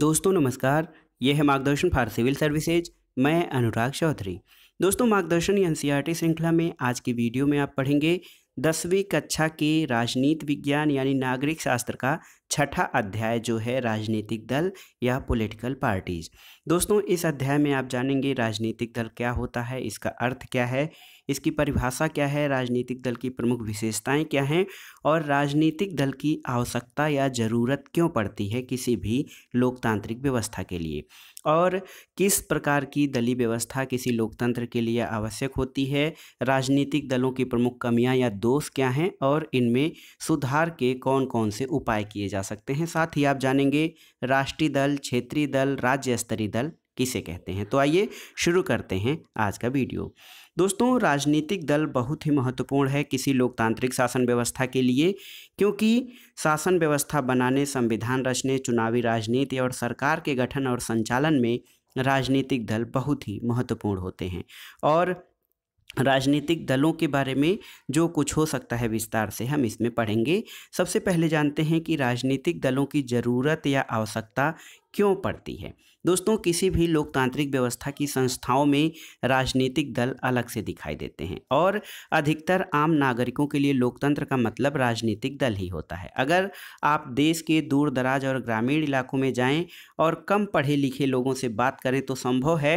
दोस्तों नमस्कार ये है मार्गदर्शन फॉर सिविल सर्विसेज मैं अनुराग चौधरी दोस्तों मार्गदर्शन एन सी श्रृंखला में आज की वीडियो में आप पढ़ेंगे दसवीं कक्षा के राजनीति विज्ञान यानी नागरिक शास्त्र का छठा अध्याय जो है राजनीतिक दल या पॉलिटिकल पार्टीज दोस्तों इस अध्याय में आप जानेंगे राजनीतिक दल क्या होता है इसका अर्थ क्या है इसकी परिभाषा क्या है राजनीतिक दल की प्रमुख विशेषताएं क्या हैं और राजनीतिक दल की आवश्यकता या ज़रूरत क्यों पड़ती है किसी भी लोकतांत्रिक व्यवस्था के लिए और किस प्रकार की दली व्यवस्था किसी लोकतंत्र के लिए आवश्यक होती है राजनीतिक दलों की प्रमुख कमियां या दोष क्या हैं और इनमें सुधार के कौन कौन से उपाय किए जा सकते हैं साथ ही आप जानेंगे राष्ट्रीय दल क्षेत्रीय दल राज्य स्तरीय दल किसे कहते हैं तो आइए शुरू करते हैं आज का वीडियो दोस्तों राजनीतिक दल बहुत ही महत्वपूर्ण है किसी लोकतांत्रिक शासन व्यवस्था के लिए क्योंकि शासन व्यवस्था बनाने संविधान रचने चुनावी राजनीति और सरकार के गठन और संचालन में राजनीतिक दल बहुत ही महत्वपूर्ण होते हैं और राजनीतिक दलों के बारे में जो कुछ हो सकता है विस्तार से हम इसमें पढ़ेंगे सबसे पहले जानते हैं कि राजनीतिक दलों की ज़रूरत या आवश्यकता क्यों पड़ती है दोस्तों किसी भी लोकतांत्रिक व्यवस्था की संस्थाओं में राजनीतिक दल अलग से दिखाई देते हैं और अधिकतर आम नागरिकों के लिए लोकतंत्र का मतलब राजनीतिक दल ही होता है अगर आप देश के दूर दराज और ग्रामीण इलाकों में जाएं और कम पढ़े लिखे लोगों से बात करें तो संभव है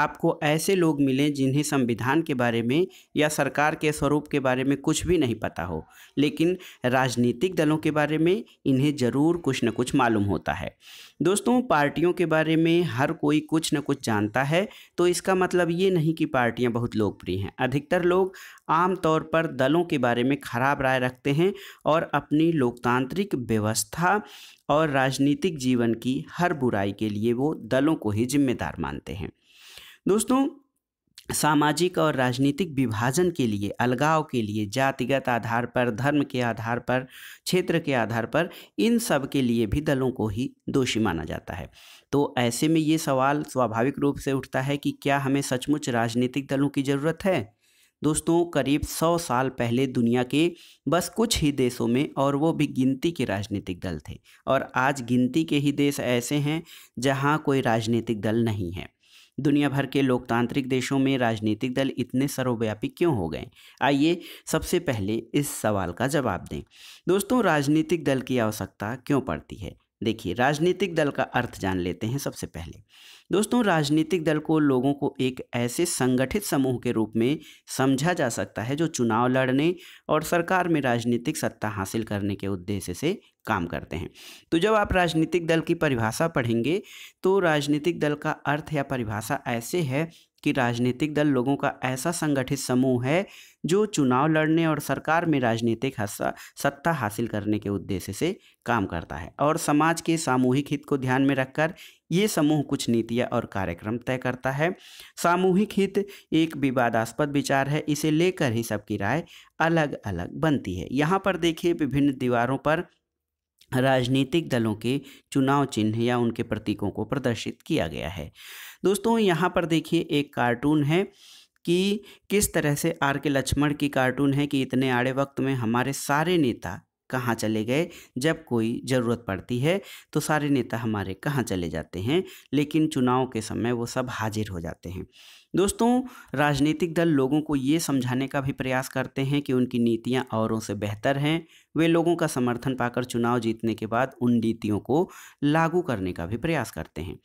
आपको ऐसे लोग मिलें जिन्हें संविधान के बारे में या सरकार के स्वरूप के बारे में कुछ भी नहीं पता हो लेकिन राजनीतिक दलों के बारे में इन्हें ज़रूर कुछ न कुछ मालूम होता है दोस्तों पार्टियों के बारे में हर कोई कुछ न कुछ जानता है तो इसका मतलब ये नहीं कि पार्टियां बहुत लोकप्रिय हैं अधिकतर लोग आम तौर पर दलों के बारे में खराब राय रखते हैं और अपनी लोकतांत्रिक व्यवस्था और राजनीतिक जीवन की हर बुराई के लिए वो दलों को ही जिम्मेदार मानते हैं दोस्तों सामाजिक और राजनीतिक विभाजन के लिए अलगाव के लिए जातिगत आधार पर धर्म के आधार पर क्षेत्र के आधार पर इन सब के लिए भी दलों को ही दोषी माना जाता है तो ऐसे में ये सवाल स्वाभाविक रूप से उठता है कि क्या हमें सचमुच राजनीतिक दलों की ज़रूरत है दोस्तों करीब सौ साल पहले दुनिया के बस कुछ ही देशों में और वो भी गिनती के राजनीतिक दल थे और आज गिनती के ही देश ऐसे हैं जहाँ कोई राजनीतिक दल नहीं है दुनिया भर के लोकतांत्रिक देशों में राजनीतिक दल इतने सर्वव्यापी क्यों हो गए आइए सबसे पहले इस सवाल का जवाब दें दोस्तों राजनीतिक दल की आवश्यकता क्यों पड़ती है देखिए राजनीतिक दल का अर्थ जान लेते हैं सबसे पहले दोस्तों राजनीतिक दल को लोगों को एक ऐसे संगठित समूह के रूप में समझा जा सकता है जो चुनाव लड़ने और सरकार में राजनीतिक सत्ता हासिल करने के उद्देश्य से काम करते हैं तो जब आप राजनीतिक दल की परिभाषा पढ़ेंगे तो राजनीतिक दल का अर्थ या परिभाषा ऐसे है कि राजनीतिक दल लोगों का ऐसा संगठित समूह है जो चुनाव लड़ने और सरकार में राजनीतिक सत्ता हासिल करने के उद्देश्य से काम करता है और समाज के सामूहिक हित को ध्यान में रखकर ये समूह कुछ नीतियाँ और कार्यक्रम तय करता है सामूहिक हित एक विवादास्पद विचार है इसे लेकर ही सबकी राय अलग अलग बनती है यहाँ पर देखिए विभिन्न दीवारों पर राजनीतिक दलों के चुनाव चिन्ह या उनके प्रतीकों को प्रदर्शित किया गया है दोस्तों यहाँ पर देखिए एक कार्टून है कि किस तरह से आर के लक्ष्मण की कार्टून है कि इतने आड़े वक्त में हमारे सारे नेता कहाँ चले गए जब कोई ज़रूरत पड़ती है तो सारे नेता हमारे कहाँ चले जाते हैं लेकिन चुनाव के समय वो सब हाजिर हो जाते हैं दोस्तों राजनीतिक दल लोगों को ये समझाने का भी प्रयास करते हैं कि उनकी नीतियाँ औरों से बेहतर हैं वे लोगों का समर्थन पाकर चुनाव जीतने के बाद उन नीतियों को लागू करने का भी प्रयास करते हैं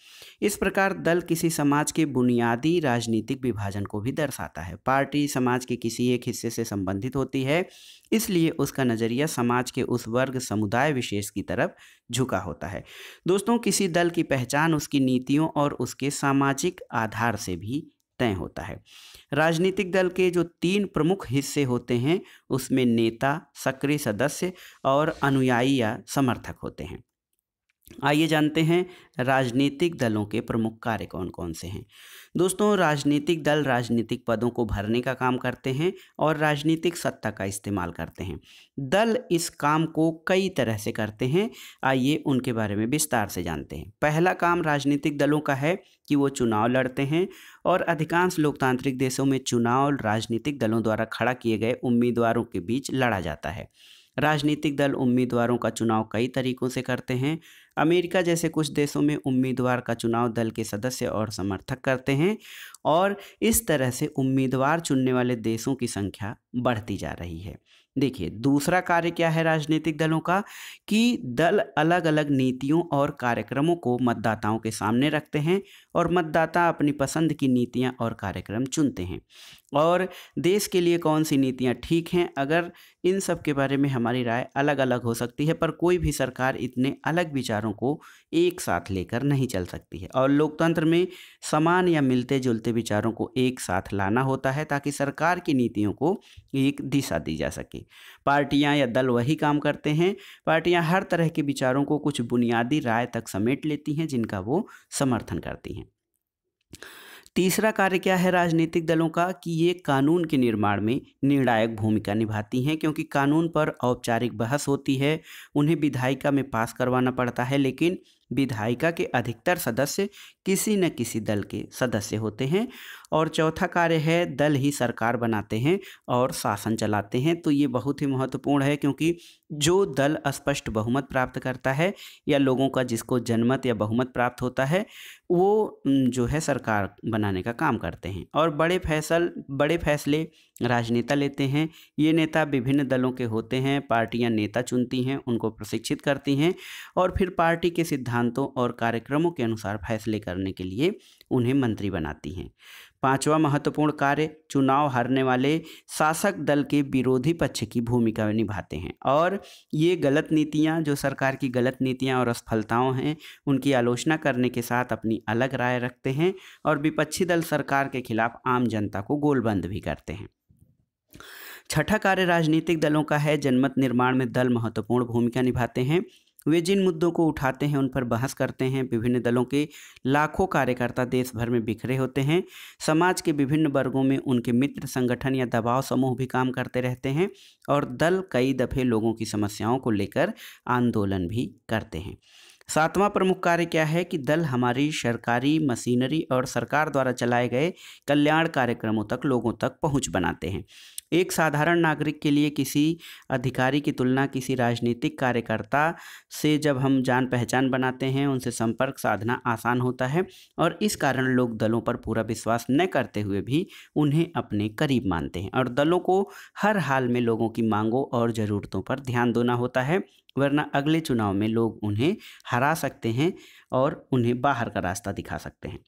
इस प्रकार दल किसी समाज के बुनियादी राजनीतिक विभाजन को भी दर्शाता है पार्टी समाज के किसी एक हिस्से से संबंधित होती है इसलिए उसका नज़रिया समाज के उस वर्ग समुदाय विशेष की तरफ झुका होता है दोस्तों किसी दल की पहचान उसकी नीतियों और उसके सामाजिक आधार से भी तय होता है राजनीतिक दल के जो तीन प्रमुख हिस्से होते हैं उसमें नेता सक्रिय सदस्य और अनुयायी या समर्थक होते हैं आइए जानते हैं राजनीतिक दलों के प्रमुख कार्य कौन कौन से हैं दोस्तों राजनीतिक दल राजनीतिक पदों को भरने का काम करते हैं और राजनीतिक सत्ता का इस्तेमाल करते हैं दल इस काम को कई तरह से करते हैं आइए उनके बारे में विस्तार से जानते हैं पहला काम राजनीतिक दलों का है कि वो चुनाव लड़ते हैं और अधिकांश लोकतांत्रिक देशों में चुनाव राजनीतिक दलों द्वारा खड़ा किए गए उम्मीदवारों के बीच लड़ा जाता है राजनीतिक दल उम्मीदवारों का चुनाव कई तरीकों से करते हैं अमेरिका जैसे कुछ देशों में उम्मीदवार का चुनाव दल के सदस्य और समर्थक करते हैं और इस तरह से उम्मीदवार चुनने वाले देशों की संख्या बढ़ती जा रही है देखिए दूसरा कार्य क्या है राजनीतिक दलों का कि दल अलग अलग नीतियों और कार्यक्रमों को मतदाताओं के सामने रखते हैं और मतदाता अपनी पसंद की नीतियां और कार्यक्रम चुनते हैं और देश के लिए कौन सी नीतियां ठीक हैं अगर इन सब के बारे में हमारी राय अलग अलग हो सकती है पर कोई भी सरकार इतने अलग विचारों को एक साथ लेकर नहीं चल सकती है और लोकतंत्र में समान या मिलते जुलते विचारों को एक साथ लाना होता है ताकि सरकार की नीतियों को एक दिशा दी जा सके पार्टियाँ या दल वही काम करते हैं पार्टियाँ हर तरह के विचारों को कुछ बुनियादी राय तक समेट लेती हैं जिनका वो समर्थन करती हैं तीसरा कार्य क्या है राजनीतिक दलों का कि ये कानून के निर्माण में निर्णायक भूमिका निभाती हैं क्योंकि कानून पर औपचारिक बहस होती है उन्हें विधायिका में पास करवाना पड़ता है लेकिन विधायिका के अधिकतर सदस्य किसी न किसी दल के सदस्य होते हैं और चौथा कार्य है दल ही सरकार बनाते हैं और शासन चलाते हैं तो ये बहुत ही महत्वपूर्ण है क्योंकि जो दल स्पष्ट बहुमत प्राप्त करता है या लोगों का जिसको जनमत या बहुमत प्राप्त होता है वो जो है सरकार बनाने का काम करते हैं और बड़े फैसल बड़े फैसले राजनेता लेते हैं ये नेता विभिन्न दलों के होते हैं पार्टियां नेता चुनती हैं उनको प्रशिक्षित करती हैं और फिर पार्टी के सिद्धांतों और कार्यक्रमों के अनुसार फैसले कर करने के लिए उन्हें मंत्री बनाती हैं पांचवा महत्वपूर्ण कार्य चुनाव हारने वाले शासक दल के विरोधी पक्ष की भूमिका निभाते हैं और ये गलत नीतियाँ जो सरकार की गलत नीतियाँ और असफलताओं हैं उनकी आलोचना करने के साथ अपनी अलग राय रखते हैं और विपक्षी दल सरकार के खिलाफ आम जनता को गोलबंद भी करते हैं छठा कार्य राजनीतिक दलों का है जनमत निर्माण में दल महत्वपूर्ण भूमिका निभाते हैं वे जिन मुद्दों को उठाते हैं उन पर बहस करते हैं विभिन्न दलों के लाखों कार्यकर्ता देश भर में बिखरे होते हैं समाज के विभिन्न वर्गों में उनके मित्र संगठन या दबाव समूह भी काम करते रहते हैं और दल कई दफ़े लोगों की समस्याओं को लेकर आंदोलन भी करते हैं सातवां प्रमुख कार्य क्या है कि दल हमारी सरकारी मशीनरी और सरकार द्वारा चलाए गए कल्याण कार्यक्रमों तक लोगों तक पहुंच बनाते हैं एक साधारण नागरिक के लिए किसी अधिकारी की तुलना किसी राजनीतिक कार्यकर्ता से जब हम जान पहचान बनाते हैं उनसे संपर्क साधना आसान होता है और इस कारण लोग दलों पर पूरा विश्वास न करते हुए भी उन्हें अपने करीब मानते हैं और दलों को हर हाल में लोगों की मांगों और ज़रूरतों पर ध्यान देना होता है वरना अगले चुनाव में लोग उन्हें हरा सकते हैं और उन्हें बाहर का रास्ता दिखा सकते हैं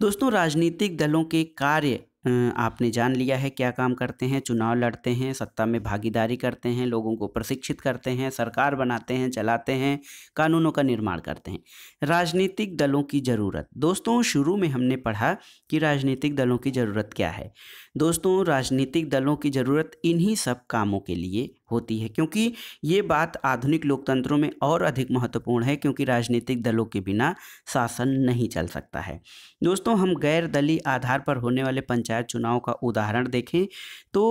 दोस्तों राजनीतिक दलों के कार्य आपने जान लिया है क्या काम करते हैं चुनाव लड़ते हैं सत्ता में भागीदारी करते हैं लोगों को प्रशिक्षित करते हैं सरकार बनाते हैं चलाते हैं कानूनों का निर्माण करते हैं राजनीतिक दलों की ज़रूरत दोस्तों शुरू में हमने पढ़ा कि राजनीतिक दलों की ज़रूरत क्या है दोस्तों राजनीतिक दलों की ज़रूरत इन्हीं सब कामों के लिए होती है क्योंकि ये बात आधुनिक लोकतंत्रों में और अधिक महत्वपूर्ण है क्योंकि राजनीतिक दलों के बिना शासन नहीं चल सकता है दोस्तों हम गैर दली आधार पर होने वाले पंचायत पंचायत चुनाव का उदाहरण देखें तो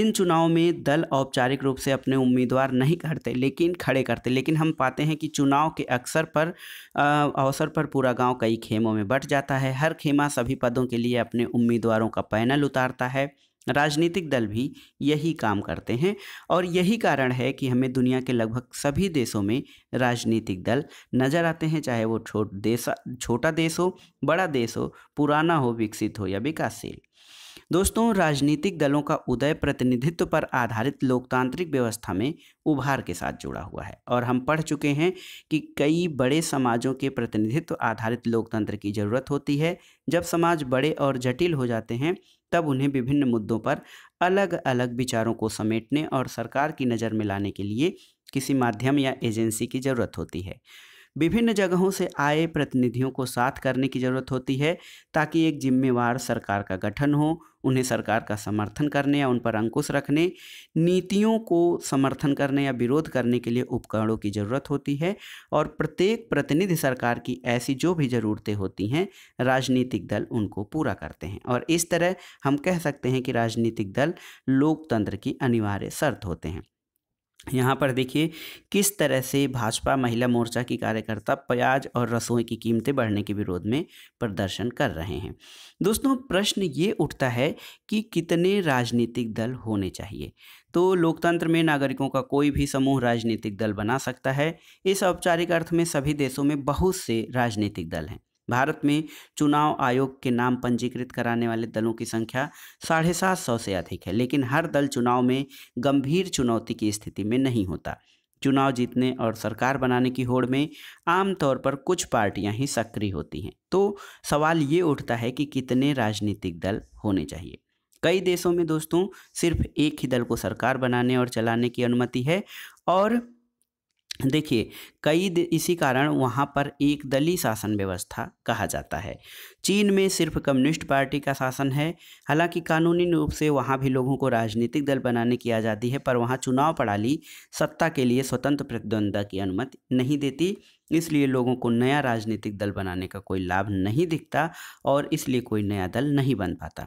इन चुनाव में दल औपचारिक रूप से अपने उम्मीदवार नहीं करते लेकिन खड़े करते लेकिन हम पाते हैं कि चुनाव के अक्सर पर अवसर पर पूरा गांव कई खेमों में बट जाता है हर खेमा सभी पदों के लिए अपने उम्मीदवारों का पैनल उतारता है राजनीतिक दल भी यही काम करते हैं और यही कारण है कि हमें दुनिया के लगभग सभी देशों में राजनीतिक दल नज़र आते हैं चाहे वो छोट देश छोटा देश हो बड़ा देश हो पुराना हो विकसित हो या विकासशील दोस्तों राजनीतिक दलों का उदय प्रतिनिधित्व पर आधारित लोकतांत्रिक व्यवस्था में उभार के साथ जुड़ा हुआ है और हम पढ़ चुके हैं कि कई बड़े समाजों के प्रतिनिधित्व आधारित लोकतंत्र की ज़रूरत होती है जब समाज बड़े और जटिल हो जाते हैं तब उन्हें विभिन्न मुद्दों पर अलग अलग विचारों को समेटने और सरकार की नज़र में लाने के लिए किसी माध्यम या एजेंसी की ज़रूरत होती है विभिन्न जगहों से आए प्रतिनिधियों को साथ करने की ज़रूरत होती है ताकि एक जिम्मेवार सरकार का गठन हो उन्हें सरकार का समर्थन करने या उन पर अंकुश रखने नीतियों को समर्थन करने या विरोध करने के लिए उपकरणों की ज़रूरत होती है और प्रत्येक प्रतिनिधि सरकार की ऐसी जो भी ज़रूरतें होती हैं राजनीतिक दल उनको पूरा करते हैं और इस तरह हम कह सकते हैं कि राजनीतिक दल लोकतंत्र की अनिवार्य शर्त होते हैं यहाँ पर देखिए किस तरह से भाजपा महिला मोर्चा की कार्यकर्ता प्याज और रसोई की कीमतें बढ़ने के विरोध में प्रदर्शन कर रहे हैं दोस्तों प्रश्न ये उठता है कि कितने राजनीतिक दल होने चाहिए तो लोकतंत्र में नागरिकों का कोई भी समूह राजनीतिक दल बना सकता है इस औपचारिक अर्थ में सभी देशों में बहुत से राजनीतिक दल हैं भारत में चुनाव आयोग के नाम पंजीकृत कराने वाले दलों की संख्या साढ़े सात सौ से अधिक है लेकिन हर दल चुनाव में गंभीर चुनौती की स्थिति में नहीं होता चुनाव जीतने और सरकार बनाने की होड़ में आमतौर पर कुछ पार्टियां ही सक्रिय होती हैं तो सवाल ये उठता है कि कितने राजनीतिक दल होने चाहिए कई देशों में दोस्तों सिर्फ एक ही दल को सरकार बनाने और चलाने की अनुमति है और देखिए कई इसी कारण वहाँ पर एक दली शासन व्यवस्था कहा जाता है चीन में सिर्फ कम्युनिस्ट पार्टी का शासन है हालांकि कानूनी रूप से वहाँ भी लोगों को राजनीतिक दल बनाने की आज़ादी है पर वहाँ चुनाव प्रणाली सत्ता के लिए स्वतंत्र प्रतिद्वंदा की अनुमति नहीं देती इसलिए लोगों को नया राजनीतिक दल बनाने का कोई लाभ नहीं दिखता और इसलिए कोई नया दल नहीं बन पाता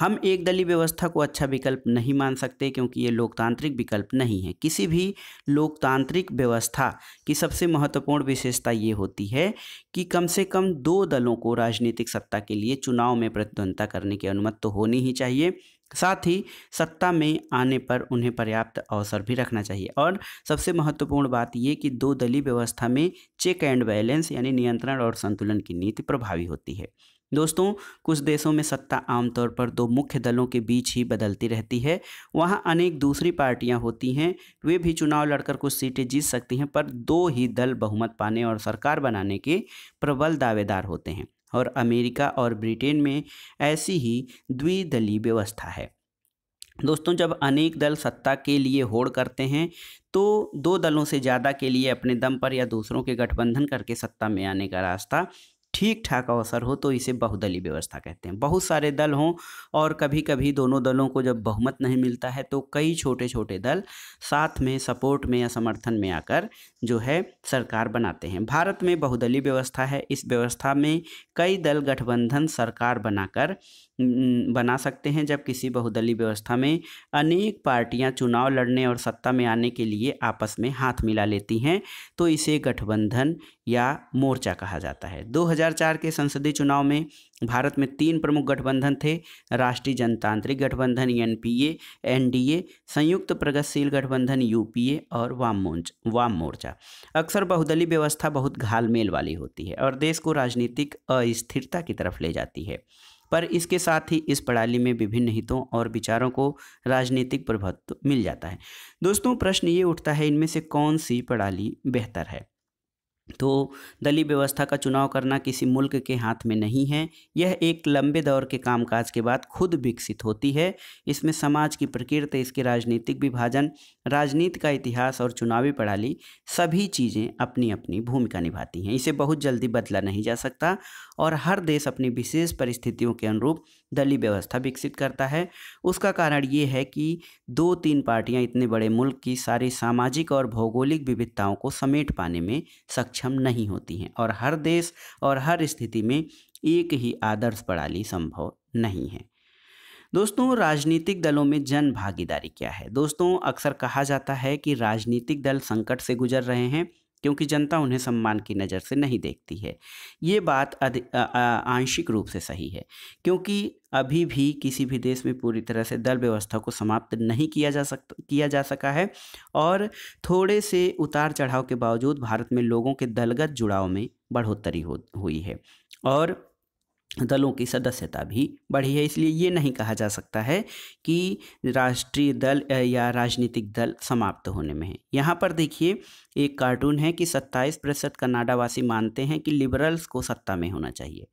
हम एक दलीय व्यवस्था को अच्छा विकल्प नहीं मान सकते क्योंकि ये लोकतांत्रिक विकल्प नहीं है किसी भी लोकतांत्रिक व्यवस्था की सबसे महत्वपूर्ण विशेषता ये होती है कि कम से कम दो दलों को राजनीतिक सत्ता के लिए चुनाव में प्रतिद्वंदता करने की अनुमति तो होनी ही चाहिए साथ ही सत्ता में आने पर उन्हें पर्याप्त अवसर भी रखना चाहिए और सबसे महत्वपूर्ण बात ये कि दो दलीय व्यवस्था में चेक एंड बैलेंस यानी नियंत्रण और संतुलन की नीति प्रभावी होती है दोस्तों कुछ देशों में सत्ता आमतौर पर दो मुख्य दलों के बीच ही बदलती रहती है वहाँ अनेक दूसरी पार्टियाँ होती हैं वे भी चुनाव लड़कर कुछ सीटें जीत सकती हैं पर दो ही दल बहुमत पाने और सरकार बनाने के प्रबल दावेदार होते हैं और अमेरिका और ब्रिटेन में ऐसी ही द्विदलीय व्यवस्था है दोस्तों जब अनेक दल सत्ता के लिए होड़ करते हैं तो दो दलों से ज़्यादा के लिए अपने दम पर या दूसरों के गठबंधन करके सत्ता में आने का रास्ता ठीक ठाक अवसर हो तो इसे बहुदलीय व्यवस्था कहते हैं बहुत सारे दल हों और कभी कभी दोनों दलों को जब बहुमत नहीं मिलता है तो कई छोटे छोटे दल साथ में सपोर्ट में या समर्थन में आकर जो है सरकार बनाते हैं भारत में बहुदलीय व्यवस्था है इस व्यवस्था में कई दल गठबंधन सरकार बनाकर बना सकते हैं जब किसी बहुदलीय व्यवस्था में अनेक पार्टियां चुनाव लड़ने और सत्ता में आने के लिए आपस में हाथ मिला लेती हैं तो इसे गठबंधन या मोर्चा कहा जाता है 2004 के संसदीय चुनाव में भारत में तीन प्रमुख गठबंधन थे राष्ट्रीय जनतांत्रिक गठबंधन एनपीए एनडीए संयुक्त प्रगतिशील गठबंधन यूपीए और वाम मोर्च वाम मोर्चा अक्सर बहुदलीय व्यवस्था बहुत घालमेल वाली होती है और देश को राजनीतिक अस्थिरता की तरफ ले जाती है पर इसके साथ ही इस प्रणाली में विभिन्न हितों और विचारों को राजनीतिक प्रभुत्व तो मिल जाता है दोस्तों प्रश्न ये उठता है इनमें से कौन सी प्रणाली बेहतर है तो दली व्यवस्था का चुनाव करना किसी मुल्क के हाथ में नहीं है यह एक लंबे दौर के कामकाज के बाद खुद विकसित होती है इसमें समाज की प्रकृति इसके राजनीतिक विभाजन राजनीति का इतिहास और चुनावी प्रणाली सभी चीज़ें अपनी अपनी भूमिका निभाती हैं इसे बहुत जल्दी बदला नहीं जा सकता और हर देश अपनी विशेष परिस्थितियों के अनुरूप दली व्यवस्था विकसित करता है उसका कारण ये है कि दो तीन पार्टियां इतने बड़े मुल्क की सारी सामाजिक और भौगोलिक विविधताओं को समेट पाने में सक्षम नहीं होती हैं और हर देश और हर स्थिति में एक ही आदर्श प्रणाली संभव नहीं है दोस्तों राजनीतिक दलों में जन भागीदारी क्या है दोस्तों अक्सर कहा जाता है कि राजनीतिक दल संकट से गुजर रहे हैं क्योंकि जनता उन्हें सम्मान की नज़र से नहीं देखती है ये बात आंशिक रूप से सही है क्योंकि अभी भी किसी भी देश में पूरी तरह से दल व्यवस्था को समाप्त नहीं किया जा सकता किया जा सका है और थोड़े से उतार चढ़ाव के बावजूद भारत में लोगों के दलगत जुड़ाव में बढ़ोतरी हो हुई है और दलों की सदस्यता भी बढ़ी है इसलिए ये नहीं कहा जा सकता है कि राष्ट्रीय दल या राजनीतिक दल समाप्त होने में है यहाँ पर देखिए एक कार्टून है कि 27 प्रतिशत कनाडावासी मानते हैं कि लिबरल्स को सत्ता में होना चाहिए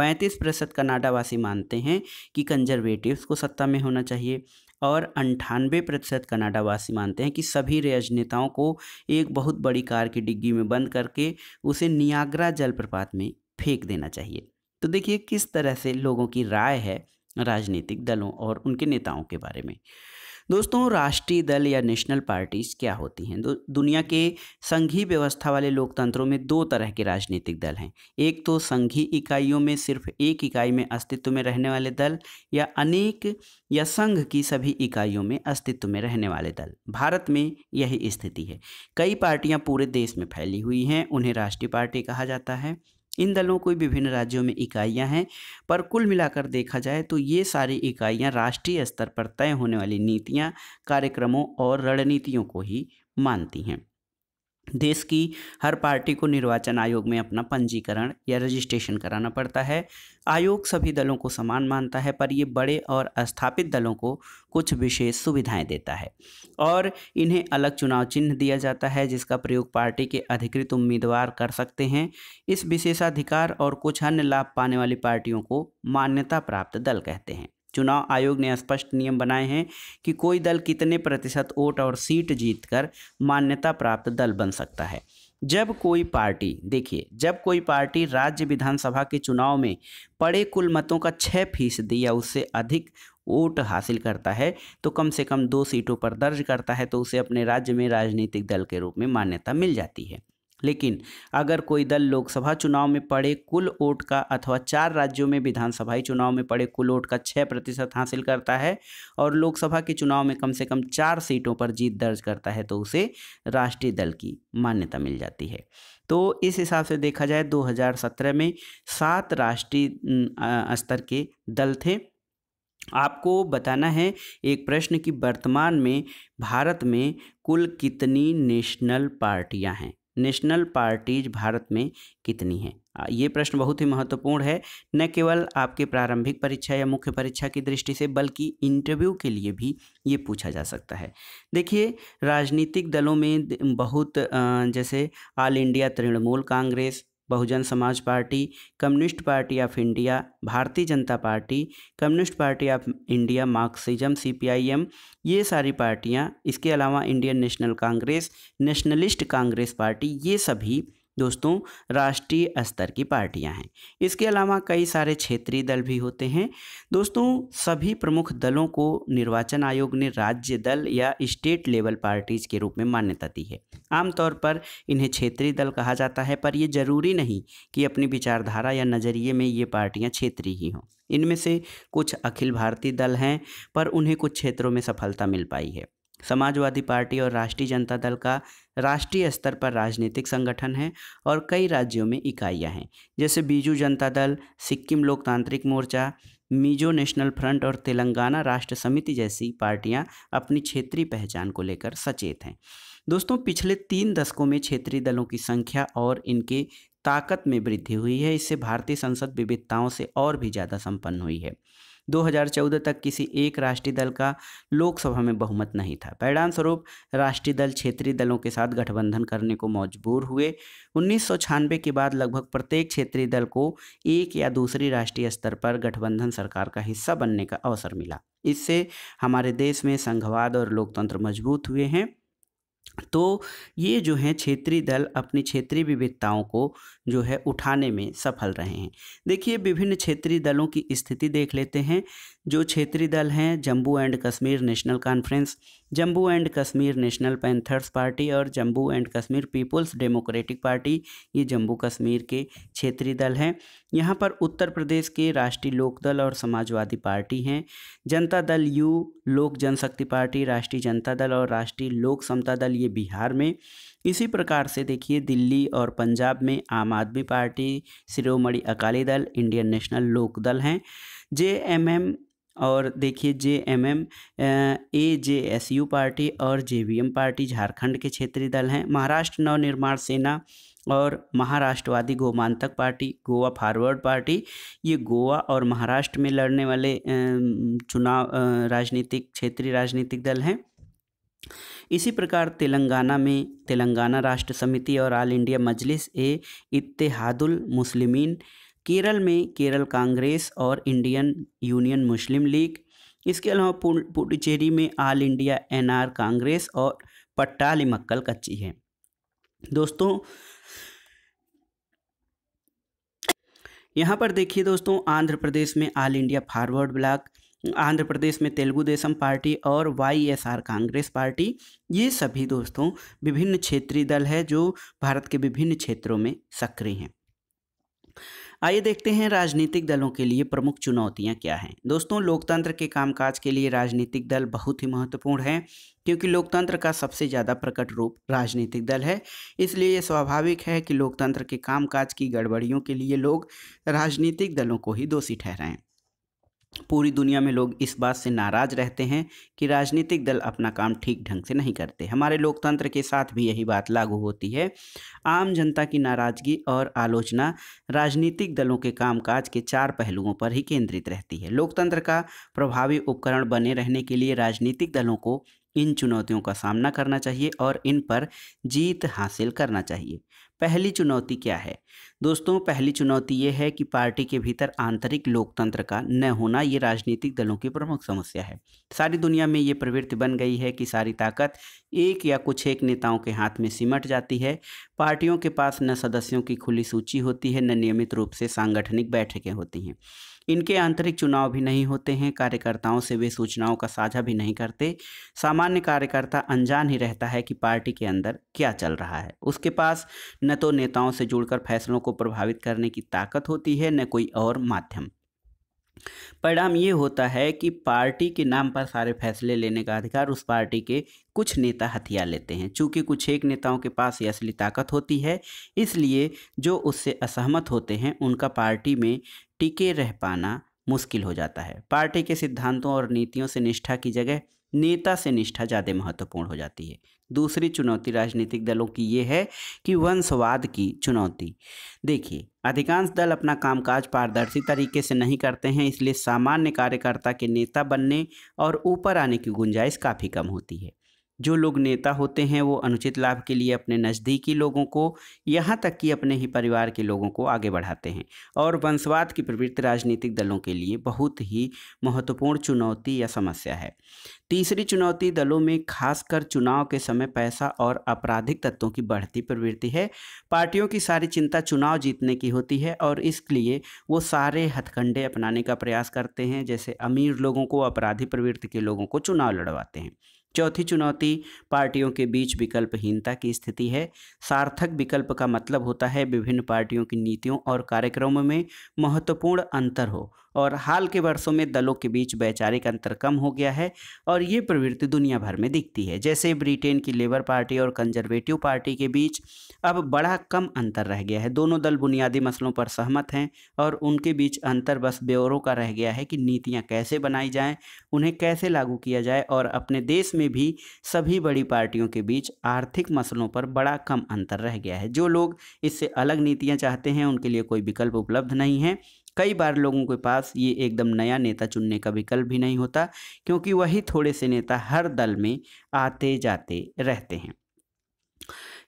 35 प्रतिशत कनाडावासी मानते हैं कि कंजर्वेटिव्स को सत्ता में होना चाहिए और अंठानवे प्रतिशत कनाडावासी मानते हैं कि सभी राजनेताओं को एक बहुत बड़ी कार की डिग्गी में बंद करके उसे नियाग्रा जलप्रपात में फेंक देना चाहिए तो देखिए किस तरह से लोगों की राय है राजनीतिक दलों और उनके नेताओं के बारे में दोस्तों राष्ट्रीय दल या नेशनल पार्टीज क्या होती हैं दुनिया के संघीय व्यवस्था वाले लोकतंत्रों में दो तरह के राजनीतिक दल हैं एक तो संघीय इकाइयों में सिर्फ एक इकाई में अस्तित्व में रहने वाले दल या अनेक या संघ की सभी इकाइयों में अस्तित्व में रहने वाले दल भारत में यही स्थिति है कई पार्टियाँ पूरे देश में फैली हुई हैं उन्हें राष्ट्रीय पार्टी कहा जाता है इन दलों की विभिन्न राज्यों में इकाइयां हैं पर कुल मिलाकर देखा जाए तो ये सारी इकाइयां राष्ट्रीय स्तर पर तय होने वाली नीतियां कार्यक्रमों और रणनीतियों को ही मानती हैं देश की हर पार्टी को निर्वाचन आयोग में अपना पंजीकरण या रजिस्ट्रेशन कराना पड़ता है आयोग सभी दलों को समान मानता है पर ये बड़े और स्थापित दलों को कुछ विशेष सुविधाएं देता है और इन्हें अलग चुनाव चिन्ह दिया जाता है जिसका प्रयोग पार्टी के अधिकृत उम्मीदवार कर सकते हैं इस विशेषाधिकार और कुछ अन्य लाभ पाने वाली पार्टियों को मान्यता प्राप्त दल कहते हैं चुनाव आयोग ने स्पष्ट नियम बनाए हैं कि कोई दल कितने प्रतिशत वोट और सीट जीतकर मान्यता प्राप्त दल बन सकता है जब कोई पार्टी देखिए जब कोई पार्टी राज्य विधानसभा के चुनाव में पड़े कुल मतों का छः फीसदी या उससे अधिक वोट हासिल करता है तो कम से कम दो सीटों पर दर्ज करता है तो उसे अपने राज्य में राजनीतिक दल के रूप में मान्यता मिल जाती है लेकिन अगर कोई दल लोकसभा चुनाव में पड़े कुल वोट का अथवा चार राज्यों में विधानसभा चुनाव में पड़े कुल वोट का छः प्रतिशत हासिल करता है और लोकसभा के चुनाव में कम से कम चार सीटों पर जीत दर्ज करता है तो उसे राष्ट्रीय दल की मान्यता मिल जाती है तो इस हिसाब से देखा जाए 2017 में सात राष्ट्रीय स्तर के दल थे आपको बताना है एक प्रश्न कि वर्तमान में भारत में कुल कितनी नेशनल पार्टियां हैं नेशनल पार्टीज भारत में कितनी हैं ये प्रश्न बहुत ही महत्वपूर्ण है न केवल आपके प्रारंभिक परीक्षा या मुख्य परीक्षा की दृष्टि से बल्कि इंटरव्यू के लिए भी ये पूछा जा सकता है देखिए राजनीतिक दलों में बहुत जैसे All India Trinamool Congress Bahujan Samaj Party Communist Party of India Bharatiya Janata Party Communist Party of India Marxism CPIM ये सारी पार्टियाँ इसके अलावा Indian National Congress Nationalist Congress Party ये सभी दोस्तों राष्ट्रीय स्तर की पार्टियां हैं इसके अलावा कई सारे क्षेत्रीय दल भी होते हैं दोस्तों सभी प्रमुख दलों को निर्वाचन आयोग ने राज्य दल या स्टेट लेवल पार्टीज के रूप में मान्यता दी है आमतौर पर इन्हें क्षेत्रीय दल कहा जाता है पर यह जरूरी नहीं कि अपनी विचारधारा या नज़रिए में ये पार्टियाँ क्षेत्रीय ही हों इनमें से कुछ अखिल भारतीय दल हैं पर उन्हें कुछ क्षेत्रों में सफलता मिल पाई है समाजवादी पार्टी और राष्ट्रीय जनता दल का राष्ट्रीय स्तर पर राजनीतिक संगठन है और कई राज्यों में इकाइयां हैं जैसे बीजू जनता दल सिक्किम लोकतांत्रिक मोर्चा मिजो नेशनल फ्रंट और तेलंगाना राष्ट्र समिति जैसी पार्टियां अपनी क्षेत्रीय पहचान को लेकर सचेत हैं दोस्तों पिछले तीन दशकों में क्षेत्रीय दलों की संख्या और इनके ताकत में वृद्धि हुई है इससे भारतीय संसद विविधताओं से और भी ज़्यादा संपन्न हुई है 2014 तक किसी एक राष्ट्रीय दल का लोकसभा में बहुमत नहीं था परिणाम स्वरूप राष्ट्रीय दल क्षेत्रीय दलों के साथ गठबंधन करने को मजबूर हुए उन्नीस के बाद लगभग प्रत्येक क्षेत्रीय दल को एक या दूसरी राष्ट्रीय स्तर पर गठबंधन सरकार का हिस्सा बनने का अवसर मिला इससे हमारे देश में संघवाद और लोकतंत्र मजबूत हुए हैं तो ये जो हैं क्षेत्रीय दल अपनी क्षेत्रीय विविधताओं को जो है उठाने में सफल रहे हैं देखिए विभिन्न क्षेत्रीय दलों की स्थिति देख लेते हैं जो क्षेत्रीय दल हैं Jammu and Kashmir National Conference Jammu and Kashmir National Panthers Party और Jammu and Kashmir People's Democratic Party ये जम्मू कश्मीर के क्षेत्रीय दल हैं यहाँ पर उत्तर प्रदेश के राष्ट्रीय लोक दल और समाजवादी पार्टी हैं जनता दल यू लोक जनशक्ति पार्टी राष्ट्रीय जनता दल और राष्ट्रीय लोक समता दल ये बिहार में इसी प्रकार से देखिए दिल्ली और पंजाब में आम आदमी पार्टी शिरोमणि अकाली दल इंडियन नेशनल लोक दल हैं जे एम एम और देखिए J M M A J S U Party और J V M Party Jharkhand के क्षेत्रीय दल हैं महाराष्ट्र नवनिर्माण सेना और Maharashtrawadi Gomantak Party Goa Forward Party ये गोवा और महाराष्ट्र में लड़ने वाले चुनाव राजनीतिक क्षेत्रीय राजनीतिक दल हैं इसी प्रकार तेलंगाना में तेलंगाना राष्ट्र समिति और ऑल इंडिया मजलिस ए इतिहादुल मुस्लिमीन केरल में केरल कांग्रेस और इंडियन यूनियन मुस्लिम लीग इसके अलावा पुडुचेरी में ऑल इंडिया एनआर कांग्रेस और पट्टाली मक्कल कच्ची है दोस्तों यहाँ पर देखिए दोस्तों आंध्र प्रदेश में All India Forward Bloc Andhra Pradesh में तेलुगु देशम पार्टी और वाईएसआर कांग्रेस पार्टी ये सभी दोस्तों विभिन्न क्षेत्रीय दल है जो भारत के विभिन्न क्षेत्रों में सक्रिय हैं आइए देखते हैं राजनीतिक दलों के लिए प्रमुख चुनौतियां क्या हैं दोस्तों लोकतंत्र के कामकाज के लिए राजनीतिक दल बहुत ही महत्वपूर्ण हैं क्योंकि लोकतंत्र का सबसे ज़्यादा प्रकट रूप राजनीतिक दल है इसलिए ये स्वाभाविक है कि लोकतंत्र के कामकाज की गड़बड़ियों के लिए लोग राजनीतिक दलों को ही दोषी ठहराएं पूरी दुनिया में लोग इस बात से नाराज रहते हैं कि राजनीतिक दल अपना काम ठीक ढंग से नहीं करते हमारे लोकतंत्र के साथ भी यही बात लागू होती है आम जनता की नाराज़गी और आलोचना राजनीतिक दलों के कामकाज के चार पहलुओं पर ही केंद्रित रहती है लोकतंत्र का प्रभावी उपकरण बने रहने के लिए राजनीतिक दलों को इन चुनौतियों का सामना करना चाहिए और इन पर जीत हासिल करना चाहिए पहली चुनौती क्या है दोस्तों पहली चुनौती ये है कि पार्टी के भीतर आंतरिक लोकतंत्र का न होना ये राजनीतिक दलों की प्रमुख समस्या है सारी दुनिया में ये प्रवृत्ति बन गई है कि सारी ताकत एक या कुछ एक नेताओं के हाथ में सिमट जाती है पार्टियों के पास न सदस्यों की खुली सूची होती है न नियमित रूप से सांगठनिक बैठकें होती हैं इनके आंतरिक चुनाव भी नहीं होते हैं कार्यकर्ताओं से वे सूचनाओं का साझा भी नहीं करते सामान्य कार्यकर्ता अनजान ही रहता है कि पार्टी के अंदर क्या चल रहा है उसके पास न तो नेताओं से जुड़कर फैसलों को प्रभावित करने की ताकत होती है न कोई और माध्यम परिणाम ये होता है कि पार्टी के नाम पर सारे फैसले लेने का अधिकार उस पार्टी के कुछ नेता हथिया लेते हैं चूँकि कुछ एक नेताओं के पास ये असली ताकत होती है इसलिए जो उससे असहमत होते हैं उनका पार्टी में टिके रह पाना मुश्किल हो जाता है पार्टी के सिद्धांतों और नीतियों से निष्ठा की जगह नेता से निष्ठा ज़्यादा महत्वपूर्ण हो जाती है दूसरी चुनौती राजनीतिक दलों की ये है कि वंशवाद की चुनौती देखिए अधिकांश दल अपना कामकाज पारदर्शी तरीके से नहीं करते हैं इसलिए सामान्य कार्यकर्ता के नेता बनने और ऊपर आने की गुंजाइश काफ़ी कम होती है जो लोग नेता होते हैं वो अनुचित लाभ के लिए अपने नज़दीकी लोगों को यहाँ तक कि अपने ही परिवार के लोगों को आगे बढ़ाते हैं और वंशवाद की प्रवृत्ति राजनीतिक दलों के लिए बहुत ही महत्वपूर्ण चुनौती या समस्या है तीसरी चुनौती दलों में खासकर चुनाव के समय पैसा और आपराधिक तत्वों की बढ़ती प्रवृत्ति है पार्टियों की सारी चिंता चुनाव जीतने की होती है और इसलिए वो सारे हथकंडे अपनाने का प्रयास करते हैं जैसे अमीर लोगों को अपराधी प्रवृत्ति के लोगों को चुनाव लड़वाते हैं चौथी चुनौती पार्टियों के बीच विकल्पहीनता की स्थिति है सार्थक विकल्प का मतलब होता है विभिन्न पार्टियों की नीतियों और कार्यक्रमों में महत्वपूर्ण अंतर हो और हाल के वर्षों में दलों के बीच वैचारिक अंतर कम हो गया है और ये प्रवृत्ति दुनिया भर में दिखती है जैसे ब्रिटेन की लेबर पार्टी और कंजर्वेटिव पार्टी के बीच अब बड़ा कम अंतर रह गया है दोनों दल बुनियादी मसलों पर सहमत हैं और उनके बीच अंतर बस ब्यौरों का रह गया है कि नीतियाँ कैसे बनाई जाएँ उन्हें कैसे लागू किया जाए और अपने देश में भी सभी बड़ी पार्टियों के बीच आर्थिक मसलों पर बड़ा कम अंतर रह गया है जो लोग इससे अलग नीतियाँ चाहते हैं उनके लिए कोई विकल्प उपलब्ध नहीं है कई बार लोगों के पास ये एकदम नया नेता चुनने का विकल्प भी नहीं होता क्योंकि वही थोड़े से नेता हर दल में आते जाते रहते हैं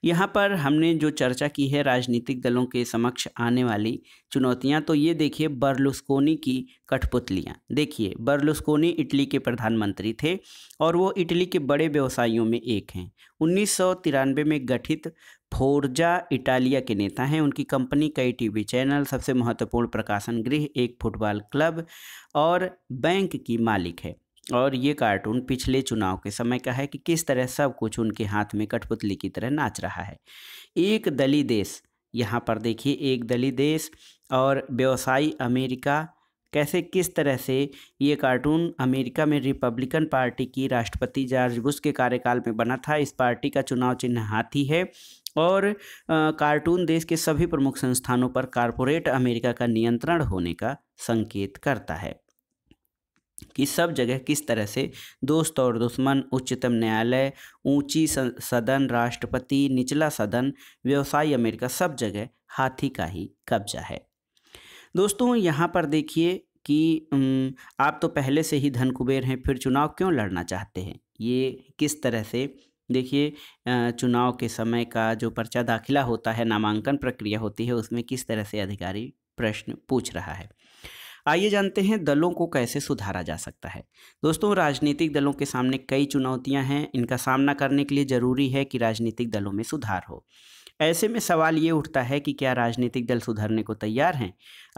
यहाँ पर हमने जो चर्चा की है राजनीतिक दलों के समक्ष आने वाली चुनौतियाँ तो ये देखिए बर्लुस्कोनी की कठपुतलियाँ देखिए बर्लुस्कोनी इटली के प्रधानमंत्री थे और वो इटली के बड़े व्यवसायियों में एक हैं उन्नीस में गठित फोर्जा इटालिया के नेता हैं उनकी कंपनी कई टीवी चैनल सबसे महत्वपूर्ण प्रकाशन गृह एक फुटबॉल क्लब और बैंक की मालिक है और ये कार्टून पिछले चुनाव के समय का है कि किस तरह सब कुछ उनके हाथ में कठपुतली की तरह नाच रहा है एक दली देश यहाँ पर देखिए एक दली देश और व्यवसायी अमेरिका कैसे किस तरह से ये कार्टून अमेरिका में रिपब्लिकन पार्टी की राष्ट्रपति जॉर्ज बुश के कार्यकाल में बना था इस पार्टी का चुनाव चिन्ह हाथी है और आ, कार्टून देश के सभी प्रमुख संस्थानों पर कॉरपोरेट अमेरिका का नियंत्रण होने का संकेत करता है कि सब जगह किस तरह से दोस्त और दुश्मन उच्चतम न्यायालय ऊंची सदन राष्ट्रपति निचला सदन व्यवसायी अमेरिका सब जगह हाथी का ही कब्जा है दोस्तों यहाँ पर देखिए कि आप तो पहले से ही धन कुबेर हैं फिर चुनाव क्यों लड़ना चाहते हैं ये किस तरह से देखिए चुनाव के समय का जो पर्चा दाखिला होता है नामांकन प्रक्रिया होती है उसमें किस तरह से अधिकारी प्रश्न पूछ रहा है आइए जानते हैं दलों को कैसे सुधारा जा सकता है दोस्तों राजनीतिक दलों के सामने कई चुनौतियां हैं इनका सामना करने के लिए ज़रूरी है कि राजनीतिक दलों में सुधार हो ऐसे में सवाल ये उठता है कि क्या राजनीतिक दल सुधरने को तैयार हैं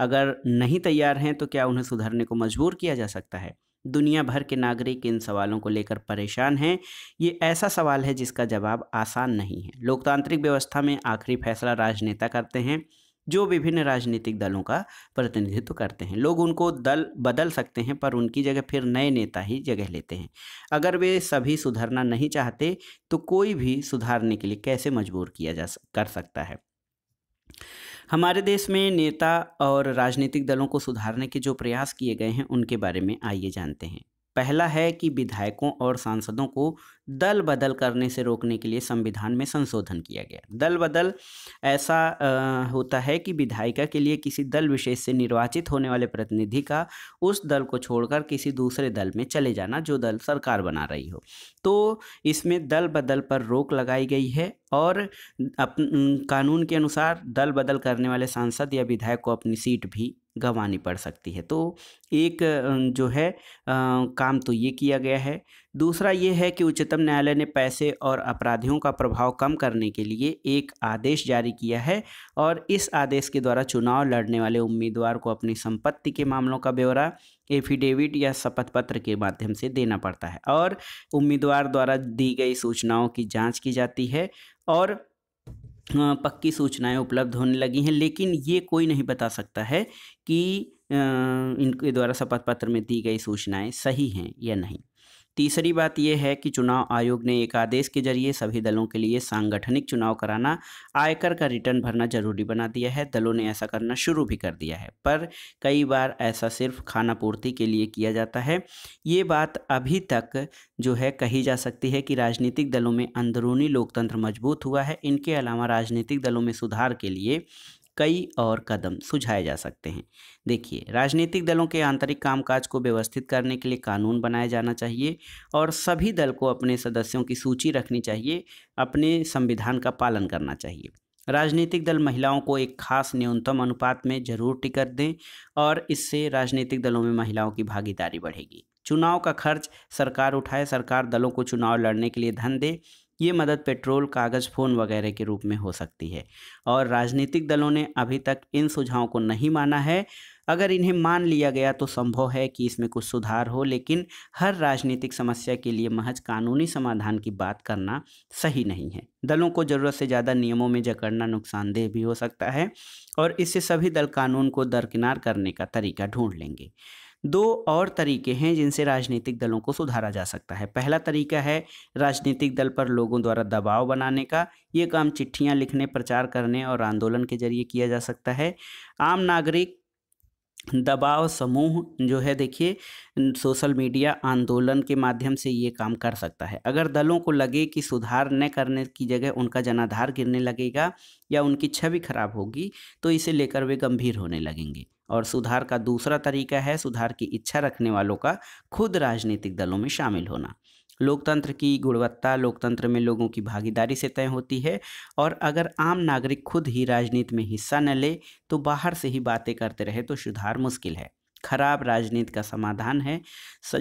अगर नहीं तैयार हैं तो क्या उन्हें सुधरने को मजबूर किया जा सकता है दुनिया भर के नागरिक इन सवालों को लेकर परेशान हैं ये ऐसा सवाल है जिसका जवाब आसान नहीं है लोकतांत्रिक व्यवस्था में आखिरी फैसला राजनेता करते हैं जो विभिन्न राजनीतिक दलों का प्रतिनिधित्व करते हैं लोग उनको दल बदल सकते हैं पर उनकी जगह फिर नए नेता ही जगह लेते हैं अगर वे सभी सुधरना नहीं चाहते तो कोई भी सुधारने के लिए कैसे मजबूर किया जा कर सकता है हमारे देश में नेता और राजनीतिक दलों को सुधारने के जो प्रयास किए गए हैं उनके बारे में आइए जानते हैं पहला है कि विधायकों और सांसदों को दल बदल करने से रोकने के लिए संविधान में संशोधन किया गया दल बदल ऐसा आ, होता है कि विधायिका के लिए किसी दल विशेष से निर्वाचित होने वाले प्रतिनिधि का उस दल को छोड़कर किसी दूसरे दल में चले जाना जो दल सरकार बना रही हो तो इसमें दल बदल पर रोक लगाई गई है और अप, कानून के अनुसार दल बदल करने वाले सांसद या विधायक को अपनी सीट भी गंवानी पड़ सकती है तो एक जो है आ, काम तो ये किया गया है दूसरा ये है कि उच्चतम न्यायालय ने पैसे और अपराधियों का प्रभाव कम करने के लिए एक आदेश जारी किया है और इस आदेश के द्वारा चुनाव लड़ने वाले उम्मीदवार को अपनी संपत्ति के मामलों का ब्यौरा एफिडेविट या शपथ पत्र के माध्यम से देना पड़ता है और उम्मीदवार द्वारा दी गई सूचनाओं की जाँच की जाती है और पक्की सूचनाएं उपलब्ध होने लगी हैं लेकिन ये कोई नहीं बता सकता है कि इनके द्वारा शपथ पत्र में दी गई सूचनाएं सही हैं या नहीं तीसरी बात यह है कि चुनाव आयोग ने एक आदेश के जरिए सभी दलों के लिए सांगठनिक चुनाव कराना आयकर का रिटर्न भरना जरूरी बना दिया है दलों ने ऐसा करना शुरू भी कर दिया है पर कई बार ऐसा सिर्फ खाना पूर्ति के लिए किया जाता है ये बात अभी तक जो है कही जा सकती है कि राजनीतिक दलों में अंदरूनी लोकतंत्र मजबूत हुआ है इनके अलावा राजनीतिक दलों में सुधार के लिए कई और कदम सुझाए जा सकते हैं देखिए राजनीतिक दलों के आंतरिक कामकाज को व्यवस्थित करने के लिए कानून बनाया जाना चाहिए और सभी दल को अपने सदस्यों की सूची रखनी चाहिए अपने संविधान का पालन करना चाहिए राजनीतिक दल महिलाओं को एक खास न्यूनतम अनुपात में जरूर टिकट दें और इससे राजनीतिक दलों में महिलाओं की भागीदारी बढ़ेगी चुनाव का खर्च सरकार उठाए सरकार दलों को चुनाव लड़ने के लिए धन दे ये मदद पेट्रोल कागज़ फ़ोन वगैरह के रूप में हो सकती है और राजनीतिक दलों ने अभी तक इन सुझावों को नहीं माना है अगर इन्हें मान लिया गया तो संभव है कि इसमें कुछ सुधार हो लेकिन हर राजनीतिक समस्या के लिए महज कानूनी समाधान की बात करना सही नहीं है दलों को ज़रूरत से ज़्यादा नियमों में जकड़ना नुकसानदेह भी हो सकता है और इससे सभी दल कानून को दरकिनार करने का तरीका ढूंढ लेंगे दो और तरीके हैं जिनसे राजनीतिक दलों को सुधारा जा सकता है पहला तरीका है राजनीतिक दल पर लोगों द्वारा दबाव बनाने का ये काम चिट्ठियाँ लिखने प्रचार करने और आंदोलन के जरिए किया जा सकता है आम नागरिक दबाव समूह जो है देखिए सोशल मीडिया आंदोलन के माध्यम से ये काम कर सकता है अगर दलों को लगे कि सुधार न करने की जगह उनका जनाधार गिरने लगेगा या उनकी छवि खराब होगी तो इसे लेकर वे गंभीर होने लगेंगे और सुधार का दूसरा तरीका है सुधार की इच्छा रखने वालों का खुद राजनीतिक दलों में शामिल होना लोकतंत्र की गुणवत्ता लोकतंत्र में लोगों की भागीदारी से तय होती है और अगर आम नागरिक खुद ही राजनीति में हिस्सा न ले तो बाहर से ही बातें करते रहे तो सुधार मुश्किल है खराब राजनीति का समाधान है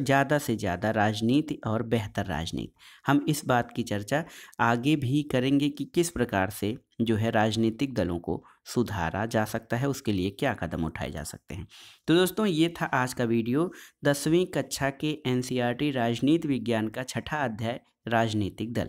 ज़्यादा से ज़्यादा राजनीति और बेहतर राजनीति हम इस बात की चर्चा आगे भी करेंगे कि किस प्रकार से जो है राजनीतिक दलों को सुधारा जा सकता है उसके लिए क्या कदम उठाए जा सकते हैं तो दोस्तों ये था आज का वीडियो दसवीं कक्षा के एन राजनीति विज्ञान का छठा अध्याय राजनीतिक दल